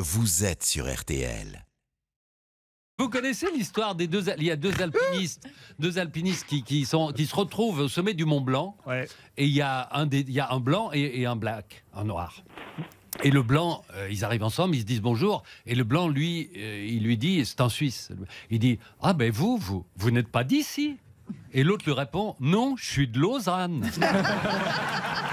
Vous êtes sur RTL. Vous connaissez l'histoire des deux. Il y a deux alpinistes, deux alpinistes qui, qui, sont, qui se retrouvent au sommet du Mont Blanc. Et il y, a un des, il y a un blanc et, un black, un noir. Et le blanc, euh, ils arrivent ensemble, ils se disent bonjour. Et le blanc, lui, euh, il lui dit, c'est en Suisse, il dit Ah ben vous, vous, vous n'êtes pas d'ici Et l'autre lui répond Non, je suis de Lausanne.